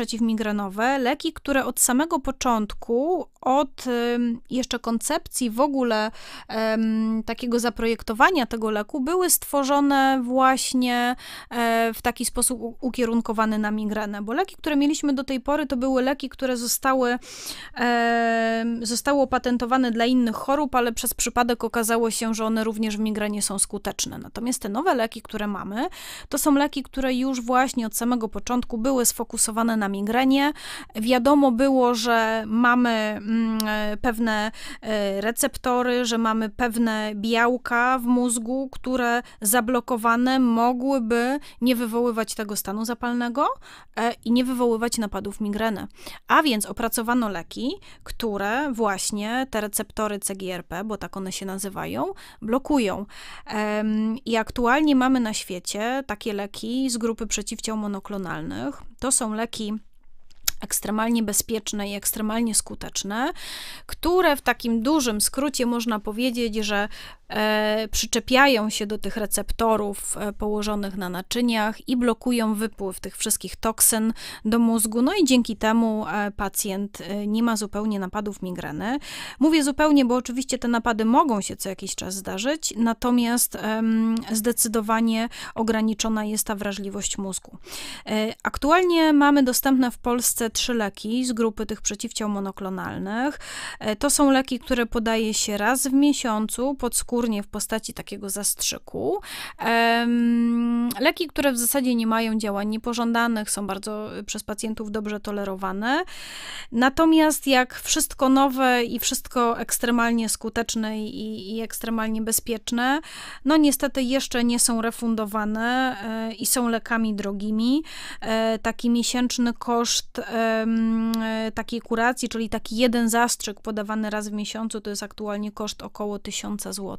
przeciwmigrenowe, leki, które od samego początku, od jeszcze koncepcji w ogóle takiego zaprojektowania tego leku, były stworzone właśnie e, w taki sposób ukierunkowany na migrenę, bo leki, które mieliśmy do tej pory, to były leki, które zostały, zostały opatentowane dla innych chorób, ale przez przypadek okazało się, że one również w migrenie są skuteczne. Natomiast te nowe leki, które mamy, to są leki, które już właśnie od samego początku były sfokusowane na migrenie. Wiadomo było, że mamy mm, e, pewne e, receptory, że mamy pewne białka w mózgu, które zablokowane mogłyby nie wywoływać tego stanu zapalnego e, i nie wywoływać napadów migreny. A więc opracowano leki, które właśnie te receptory CGRP, bo tak one się nazywają, blokują. I aktualnie mamy na świecie takie leki z grupy przeciwciał monoklonalnych, to są leki ekstremalnie bezpieczne i ekstremalnie skuteczne, które w takim dużym skrócie można powiedzieć, że e, przyczepiają się do tych receptorów e, położonych na naczyniach i blokują wypływ tych wszystkich toksyn do mózgu. No i dzięki temu e, pacjent e, nie ma zupełnie napadów migreny. Mówię zupełnie, bo oczywiście te napady mogą się co jakiś czas zdarzyć, natomiast zdecydowanie ograniczona jest ta wrażliwość mózgu. E, aktualnie mamy dostępne w Polsce trzy leki z grupy tych przeciwciał monoklonalnych. E, to są leki, które podaje się raz w miesiącu podskórnie w postaci takiego zastrzyku. Leki, które w zasadzie nie mają działań niepożądanych, są bardzo y, przez pacjentów dobrze tolerowane. Natomiast jak wszystko nowe i wszystko ekstremalnie skuteczne i, i ekstremalnie bezpieczne, no niestety jeszcze nie są refundowane e, i są lekami drogimi. E, taki miesięczny koszt E, takiej kuracji, czyli taki jeden zastrzyk podawany raz w miesiącu, to jest aktualnie koszt około 1000 zł.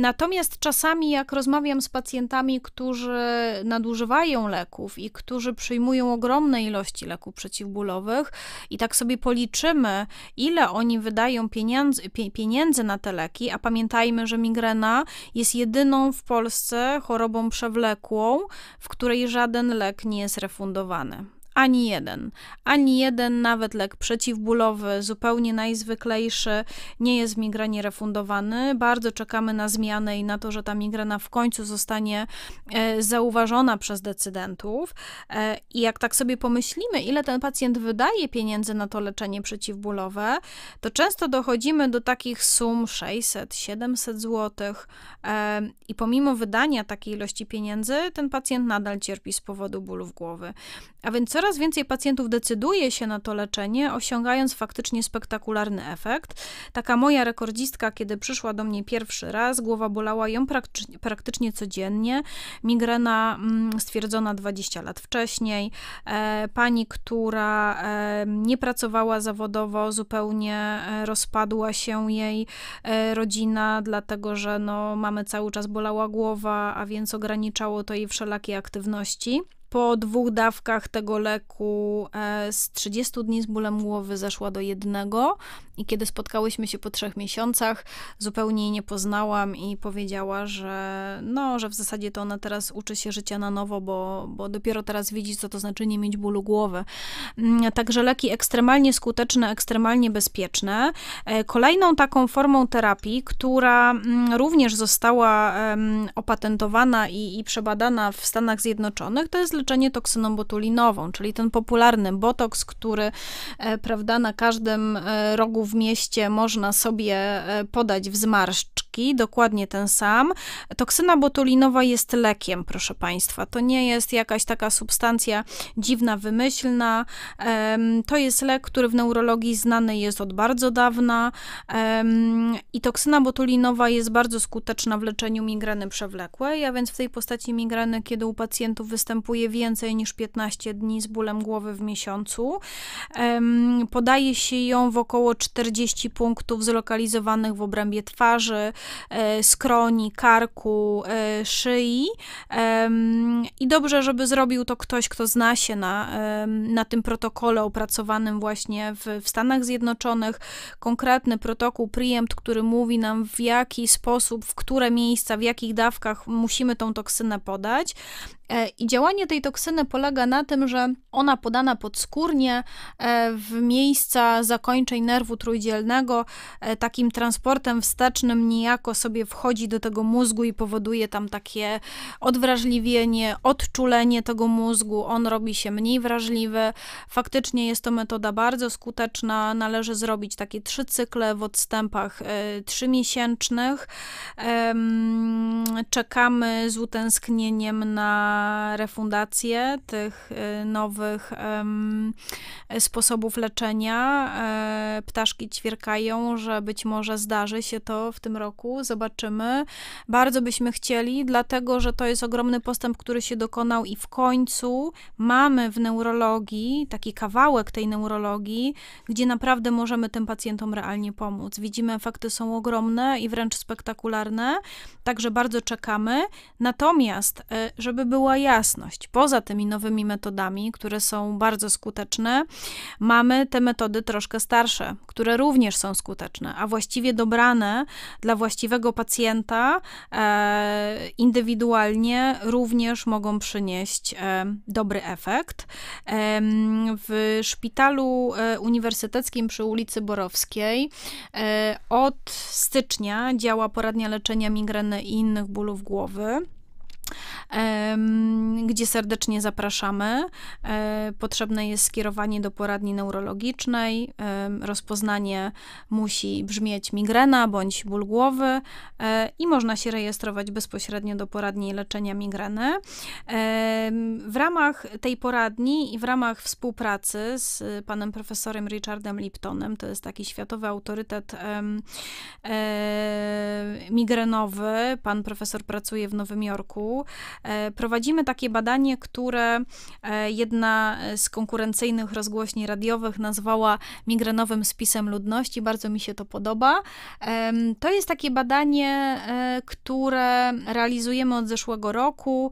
Natomiast czasami, jak rozmawiam z pacjentami, którzy nadużywają leków i którzy przyjmują ogromne ilości leków przeciwbólowych, i tak sobie policzymy, ile oni wydają pieniędzy, pieniędzy na te leki, a pamiętajmy, że migrena jest jedyną w Polsce chorobą przewlekłą, w której żaden lek nie jest refundowany. Ani jeden. Ani jeden, nawet lek przeciwbólowy, zupełnie najzwyklejszy, nie jest w migrenie refundowany. Bardzo czekamy na zmianę i na to, że ta migrena w końcu zostanie e, zauważona przez decydentów. E, I jak tak sobie pomyślimy, ile ten pacjent wydaje pieniędzy na to leczenie przeciwbólowe, to często dochodzimy do takich sum 600, 700 zł. I pomimo wydania takiej ilości pieniędzy, ten pacjent nadal cierpi z powodu bólów głowy. A więc coraz więcej pacjentów decyduje się na to leczenie, osiągając faktycznie spektakularny efekt. Taka moja rekordzistka, kiedy przyszła do mnie pierwszy raz, głowa bolała ją prakty praktycznie codziennie, migrena mm, stwierdzona 20 lat wcześniej, e, pani, która e, nie pracowała zawodowo, zupełnie e, rozpadła się jej e, rodzina, dlatego że no, mamy cały czas bolała głowa, a więc ograniczało to jej wszelakie aktywności po dwóch dawkach tego leku e, z 30 dni z bólem głowy zeszła do jednego i kiedy spotkałyśmy się po trzech miesiącach, zupełnie jej nie poznałam i powiedziała, że no, że w zasadzie to ona teraz uczy się życia na nowo, bo, bo dopiero teraz widzi, co to znaczy nie mieć bólu głowy. Mm, także leki ekstremalnie skuteczne, ekstremalnie bezpieczne. E, kolejną taką formą terapii, która mm, również została opatentowana i, i przebadana w Stanach Zjednoczonych, to jest leczenie toksyną botulinową, czyli ten popularny botoks, który, e, prawda, na każdym e, rogu w mieście można sobie e, podać w zmarszcz książki, dokładnie ten sam. Toksyna botulinowa jest lekiem, proszę Państwa. To nie jest jakaś taka substancja dziwna, wymyślna. To jest lek, który w neurologii znany jest od bardzo dawna i toksyna botulinowa jest bardzo skuteczna w leczeniu migreny przewlekłej, a więc w tej postaci migreny, kiedy u pacjentów występuje więcej niż 15 dni z bólem głowy w miesiącu. Podaje się ją w około 40 punktów zlokalizowanych w obrębie twarzy, E, skroni, karku, e, szyi. I dobrze, żeby zrobił to ktoś, kto zna się na, na tym protokole opracowanym właśnie w, w Stanach Zjednoczonych. Konkretny protokół Preempt, który mówi nam w jaki sposób, w które miejsca, w jakich dawkach musimy tą toksynę podać. E, I działanie tej toksyny polega na tym, że ona podana podskórnie e, w miejsca zakończeń nerwu trójdzielnego, e, takim transportem wstecznym niejako sobie wchodzi do tego mózgu i powoduje tam takie odwrażliwienie, odczulenie tego mózgu. On robi się mniej wrażliwy. Faktycznie jest to metoda bardzo skuteczna. Należy zrobić takie trzy cykle w odstępach trzymiesięcznych. Czekamy z utęsknieniem na refundację tych y, nowych sposobów leczenia. E, ptaszki ćwierkają, że być może zdarzy się to w tym roku, zobaczymy. Bardzo byśmy chcieli, dlatego że to jest ogromny postęp, który się dokonał i w końcu mamy w neurologii taki kawałek tej neurologii, gdzie naprawdę możemy tym pacjentom realnie pomóc. Widzimy, efekty są ogromne i wręcz spektakularne, także bardzo czekamy. Natomiast, e, żeby było była jasność. Poza tymi nowymi metodami, które są bardzo skuteczne, mamy te metody troszkę starsze, które również są skuteczne, a właściwie dobrane dla właściwego pacjenta e, indywidualnie również mogą przynieść e, dobry efekt. E, w szpitalu e, uniwersyteckim przy ulicy Borowskiej e, od stycznia działa poradnia leczenia migreny i innych bólów głowy gdzie serdecznie zapraszamy. E, potrzebne jest skierowanie do poradni neurologicznej. Rozpoznanie musi brzmieć migrena bądź ból głowy e, i można się rejestrować bezpośrednio do poradni leczenia migreny. W ramach tej poradni i w ramach współpracy z panem profesorem Richardem Liptonem, to jest taki światowy autorytet e, migrenowy, pan profesor pracuje w Nowym Jorku E, prowadzimy takie badanie, które e, jedna z konkurencyjnych rozgłośni radiowych nazwała migrenowym spisem ludności. Bardzo mi się to podoba. To jest takie badanie, e, które realizujemy od zeszłego roku.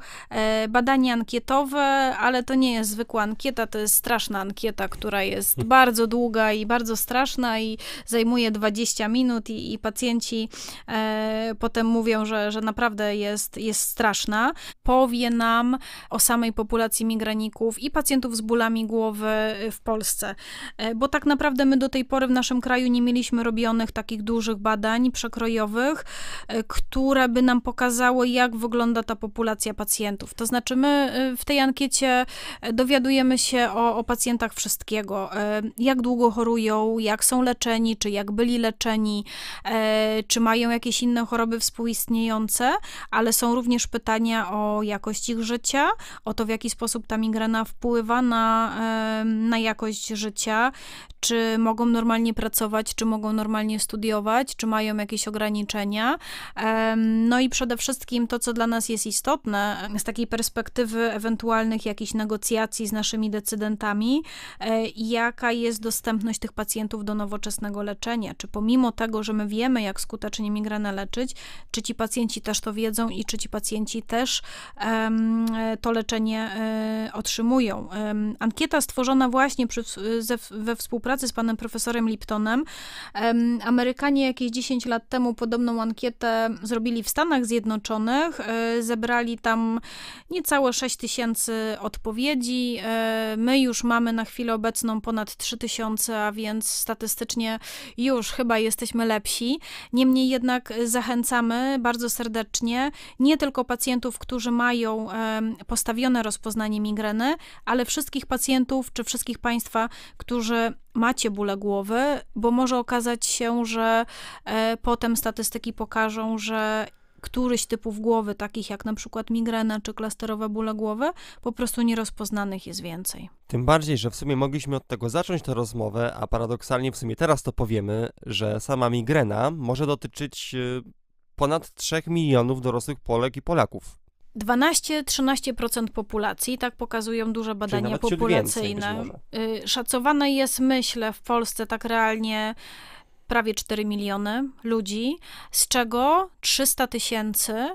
Badanie ankietowe, ale to nie jest zwykła ankieta, to jest straszna ankieta, która jest hmm. bardzo długa i bardzo straszna i zajmuje 20 minut i, i pacjenci potem mówią, że, że naprawdę jest, jest straszna medyczna powie nam o samej populacji migraników i pacjentów z bólami głowy y, w Polsce. E, bo tak naprawdę my do tej pory w naszym kraju nie mieliśmy robionych takich dużych badań przekrojowych, e, które by nam pokazały, jak wygląda ta populacja pacjentów. To znaczy, my y, w tej ankiecie e, dowiadujemy się o, o pacjentach wszystkiego: jak długo chorują, jak są leczeni, czy jak byli leczeni, czy mają jakieś inne choroby współistniejące, ale są również pytania, badania o jakość ich życia, o to, w jaki sposób ta migrena wpływa na, na jakość życia, czy mogą normalnie pracować, czy mogą normalnie studiować, czy mają jakieś ograniczenia. No i przede wszystkim to, co dla nas jest istotne z takiej perspektywy ewentualnych jakichś negocjacji z naszymi decydentami, e, jaka jest dostępność tych pacjentów do nowoczesnego leczenia. Czy pomimo tego, że my wiemy, jak skutecznie migrenę leczyć, czy ci pacjenci też to wiedzą i czy ci pacjenci też to leczenie e, otrzymują. Ankieta stworzona właśnie przy, ze, we współpracy współpracy z panem profesorem Liptonem. Amerykanie jakieś 10 lat temu podobną ankietę zrobili w Stanach Zjednoczonych. E, zebrali tam niecałe 6 tysięcy odpowiedzi. E, my już mamy na chwilę obecną ponad 3 tysiące, a więc statystycznie już chyba jesteśmy lepsi. Niemniej jednak zachęcamy bardzo serdecznie nie tylko pacjentów, którzy mają postawione rozpoznanie migreny, ale wszystkich pacjentów czy wszystkich Państwa, którzy macie bóle głowy, bo może okazać się, że e, potem statystyki pokażą, że któryś typów głowy, takich jak na przykład migrena czy klasterowe bóle głowy, po prostu nierozpoznanych jest więcej. Tym bardziej, że w sumie mogliśmy od tego zacząć tę rozmowę, a paradoksalnie w sumie teraz to powiemy, że sama migrena może dotyczyć y, ponad 3 milionów dorosłych Polek i Polaków. 12-13% populacji, tak pokazują duże badania populacyjne. Więcej, y, Szacowane jest, myślę, w Polsce tak realnie prawie 4 miliony ludzi, z czego 300 tysięcy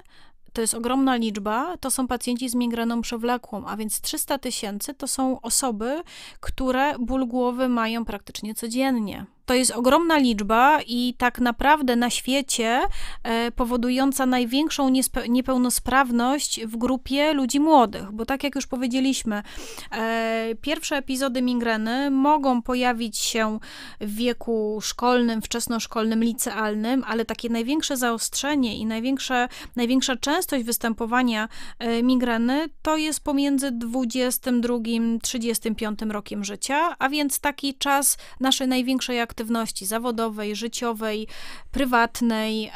to jest ogromna liczba, to są pacjenci z migreną przewlekłą, a więc 300 tysięcy to są osoby, które ból głowy mają praktycznie codziennie. To jest ogromna liczba i tak naprawdę na świecie e, powodująca największą niepełnosprawność w grupie ludzi młodych, bo tak jak już powiedzieliśmy, e, pierwsze epizody migreny mogą pojawić się w wieku szkolnym, wczesnoszkolnym, licealnym, ale takie największe zaostrzenie i największe, największa częstość występowania e, migreny to jest pomiędzy 22 35 rokiem życia, a więc taki czas naszej największej aktywności aktywności zawodowej, życiowej, prywatnej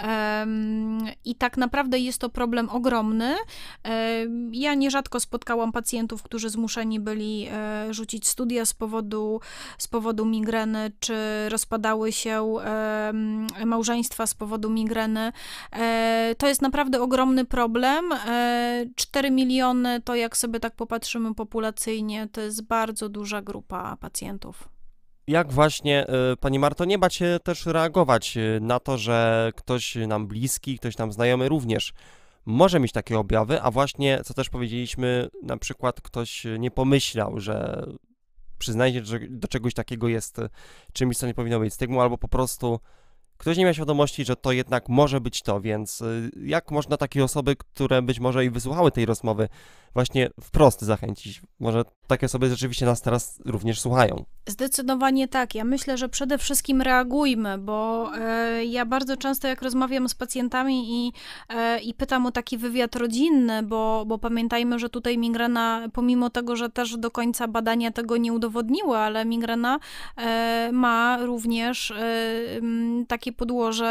i tak naprawdę jest to problem ogromny. Ja nierzadko spotkałam pacjentów, którzy zmuszeni byli e, rzucić studia z powodu, z powodu migreny, czy rozpadały się małżeństwa z powodu migreny. E, to jest naprawdę ogromny problem. 4 e, miliony to jak sobie tak popatrzymy populacyjnie, to jest bardzo duża grupa pacjentów jak właśnie, e, Pani Marto, nie bać się też reagować e, na to, że ktoś nam bliski, ktoś nam znajomy również może mieć takie objawy, a właśnie, co też powiedzieliśmy, na przykład ktoś nie pomyślał, że przyznajcie, że do czegoś takiego jest czymś, co nie powinno być stygmą, albo po prostu ktoś nie miał świadomości, że to jednak może być to, więc e, jak można takie osoby, które być może i wysłuchały tej rozmowy, właśnie wprost zachęcić. Może takie osoby rzeczywiście nas teraz również słuchają. Zdecydowanie tak. Ja myślę, że przede wszystkim reagujmy, bo e, ja bardzo często jak rozmawiam z pacjentami i, e, i pytam o taki wywiad rodzinny, bo, bo pamiętajmy, że tutaj migrena, pomimo tego, że też do końca badania tego nie udowodniły, ale migrena e, ma również e, takie podłoże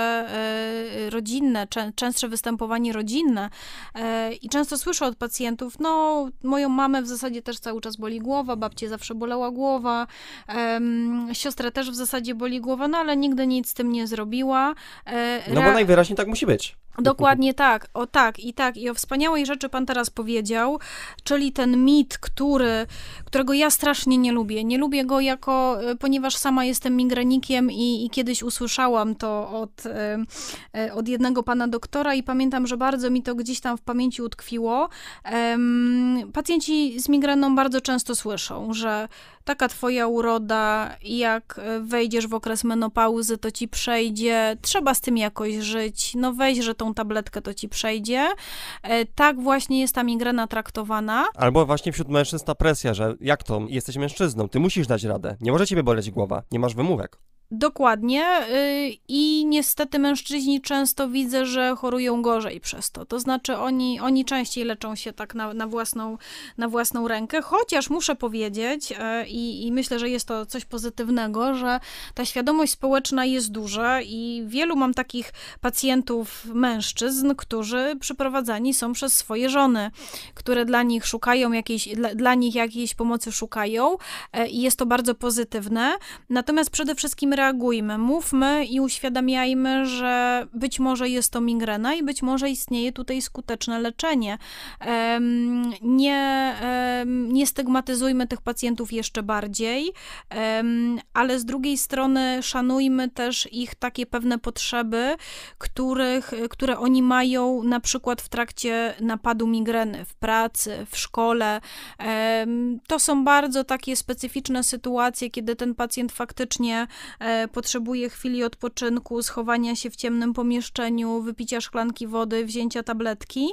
e, rodzinne, czę, częstsze występowanie rodzinne e, i często słyszę od pacjentów, no no, moją mamę w zasadzie też cały czas boli głowa, babcie zawsze bolała głowa, um, też w zasadzie boli głowa, no ale nigdy nic z tym nie zrobiła. E, no bo najwyraźniej tak musi być. Dokładnie tak, o tak i tak i o wspaniałej rzeczy pan teraz powiedział, czyli ten mit, który, którego ja strasznie nie lubię. Nie lubię go jako, e, ponieważ sama jestem migrenikiem i, i kiedyś usłyszałam to od, e, e, od jednego pana doktora i pamiętam, że bardzo mi to gdzieś tam w pamięci utkwiło. Pacjenci z migreną bardzo często słyszą, że taka twoja uroda, jak e, wejdziesz w okres menopauzy, to ci przejdzie, trzeba z tym jakoś żyć, no weź, że tą tabletkę to ci przejdzie. E, tak właśnie jest ta migrena traktowana. Albo właśnie wśród mężczyzn ta presja, że jak to, jesteś mężczyzną, ty musisz dać radę, nie może ciebie boleć głowa, nie masz wymówek. Dokładnie y, i niestety mężczyźni często widzę, że chorują gorzej przez to. To znaczy oni, oni częściej leczą się tak na, na własną, na własną rękę, chociaż muszę powiedzieć y, i, i myślę, że jest to coś pozytywnego, że ta świadomość społeczna jest duża i wielu mam takich pacjentów, mężczyzn, którzy przyprowadzani są przez swoje żony, które dla nich szukają jakiejś, dla, dla nich jakiejś pomocy szukają y, i jest to bardzo pozytywne. Natomiast przede wszystkim reagujmy, mówmy i uświadamiajmy, że być może jest to migrena i być może istnieje tutaj skuteczne leczenie. Nie, nie stygmatyzujmy tych pacjentów jeszcze bardziej, ale z drugiej strony szanujmy też ich takie pewne potrzeby, których, które oni mają na przykład w trakcie napadu migreny, w pracy, w szkole. To są bardzo takie specyficzne sytuacje, kiedy ten pacjent faktycznie E, potrzebuje chwili odpoczynku, schowania się w ciemnym pomieszczeniu, wypicia szklanki wody, wzięcia tabletki.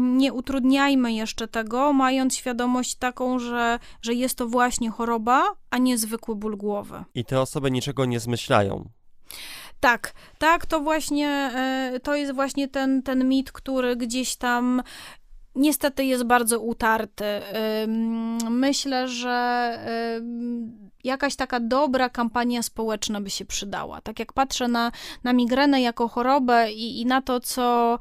Nie utrudniajmy jeszcze tego, mając świadomość taką, że, że jest to właśnie choroba, a nie zwykły ból głowy. I te osoby niczego nie zmyślają. Tak, tak, to właśnie, e, to jest właśnie ten, ten mit, który gdzieś tam niestety jest bardzo utarty. Myślę, że jakaś taka dobra kampania społeczna by się przydała. Tak jak patrzę na, na migrenę jako chorobę i, i na to, co,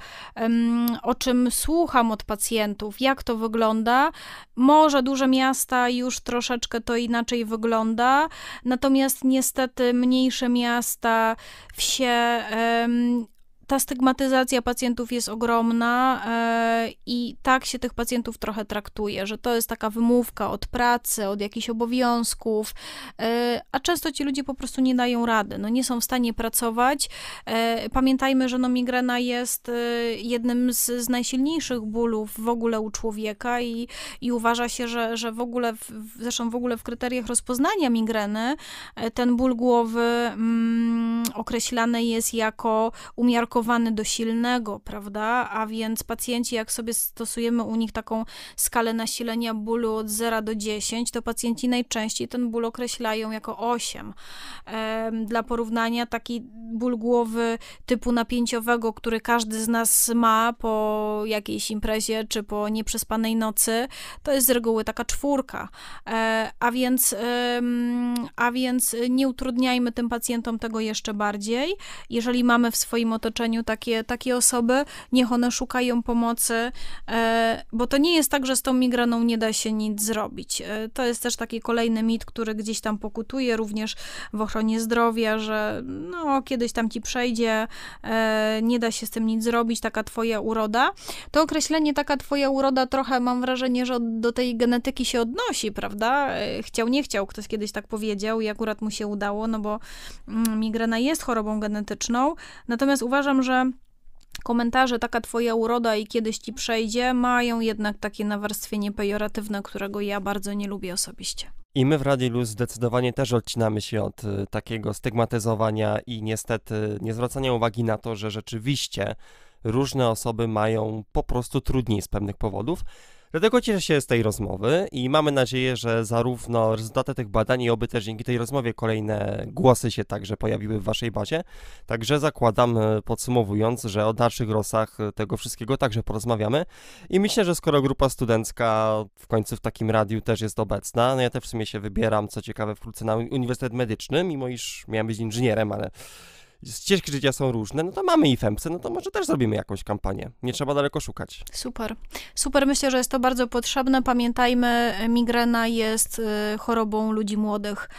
o czym słucham od pacjentów, jak to wygląda, może duże miasta już troszeczkę to inaczej wygląda, natomiast niestety mniejsze miasta, wsie ta stygmatyzacja pacjentów jest ogromna e, i tak się tych pacjentów trochę traktuje, że to jest taka wymówka od pracy, od jakichś obowiązków, e, a często ci ludzie po prostu nie dają rady, no nie są w stanie pracować. E, pamiętajmy, że no migrena jest jednym z, z najsilniejszych bólów w ogóle u człowieka i, i uważa się, że, że w ogóle, w, zresztą w ogóle w kryteriach rozpoznania migreny ten ból głowy mm, określany jest jako umiarkowany do silnego, prawda? A więc pacjenci, jak sobie stosujemy u nich taką skalę nasilenia bólu od 0 do 10, to pacjenci najczęściej ten ból określają jako 8. Dla porównania taki ból głowy typu napięciowego, który każdy z nas ma po jakiejś imprezie czy po nieprzespanej nocy, to jest z reguły taka czwórka. E, a więc, a więc nie utrudniajmy tym pacjentom tego jeszcze bardziej. Jeżeli mamy w swoim otoczeniu takie, takie osoby, niech one szukają pomocy, e, bo to nie jest tak, że z tą migraną nie da się nic zrobić. E, to jest też taki kolejny mit, który gdzieś tam pokutuje, również w ochronie zdrowia, że no, kiedy kiedyś tam ci przejdzie, e, nie da się z tym nic zrobić, taka twoja uroda. To określenie taka twoja uroda trochę mam wrażenie, że do tej genetyki się odnosi, prawda? E, chciał, nie chciał, ktoś kiedyś tak powiedział i akurat mu się udało, no bo mm, migrena jest chorobą genetyczną. Natomiast uważam, że komentarze taka twoja uroda i kiedyś ci przejdzie mają jednak takie nawarstwienie pejoratywne, którego ja bardzo nie lubię osobiście. I my w Radio Luz zdecydowanie też odcinamy się od y, takiego stygmatyzowania i niestety nie zwracania uwagi na to, że rzeczywiście różne osoby mają po prostu trudniej z pewnych powodów. Dlatego cieszę się z tej rozmowy i mamy nadzieję, że zarówno rezultaty tych badań i oby też dzięki tej rozmowie kolejne głosy się także pojawiły w Waszej bazie. Także zakładam, e, podsumowując, że o dalszych losach e, tego wszystkiego także porozmawiamy. I myślę, że skoro grupa studencka w końcu w takim radiu też jest obecna, no ja też w sumie się wybieram, co ciekawe, wkrótce na Uniwersytet Medyczny, mimo iż miałem być inżynierem, ale ścieżki życia są różne, no to mamy i femce, no to może też zrobimy jakąś kampanię. Nie trzeba daleko szukać. Super. Super, myślę, że jest to bardzo potrzebne. Pamiętajmy, migrena jest y, chorobą ludzi młodych.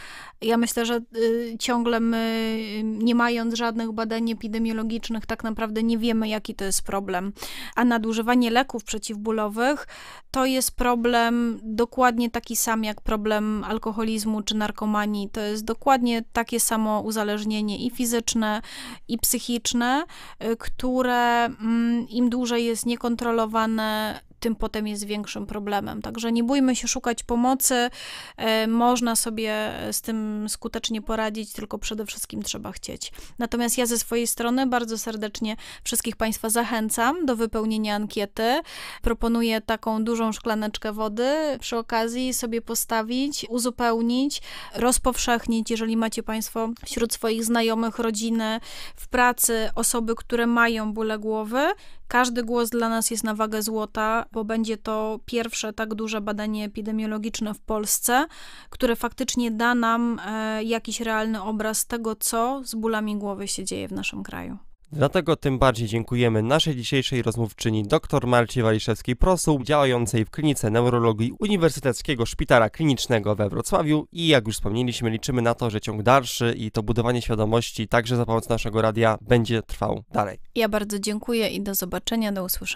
Ja myślę, że y, ciągle my, y, nie mając żadnych badań epidemiologicznych, tak naprawdę nie wiemy, jaki to jest problem. A nadużywanie leków przeciwbólowych to jest problem dokładnie taki sam jak problem alkoholizmu czy narkomanii. To jest dokładnie takie samo uzależnienie i fizyczne, i psychiczne, y, które mm, im dłużej jest niekontrolowane, tym potem jest większym problemem. Także nie bójmy się szukać pomocy, e, można sobie z tym skutecznie poradzić, tylko przede wszystkim trzeba chcieć. Natomiast ja ze swojej strony bardzo serdecznie wszystkich Państwa zachęcam do wypełnienia ankiety. Proponuję taką dużą szklaneczkę wody przy okazji sobie postawić, uzupełnić, rozpowszechnić, jeżeli macie Państwo wśród swoich znajomych, rodziny, w pracy osoby, które mają bóle głowy, każdy głos dla nas jest na wagę złota, bo będzie to pierwsze tak duże badanie epidemiologiczne w Polsce, które faktycznie da nam e, jakiś realny obraz tego, co z bólami głowy się dzieje w naszym kraju. Dlatego tym bardziej dziękujemy naszej dzisiejszej rozmówczyni dr Marcie Waliszewskiej-Prosuł, działającej w Klinice Neurologii Uniwersyteckiego Szpitala Klinicznego we Wrocławiu i jak już wspomnieliśmy, liczymy na to, że ciąg dalszy i to budowanie świadomości także za pomocą naszego radia będzie trwał dalej. Ja bardzo dziękuję i do zobaczenia, do usłyszenia.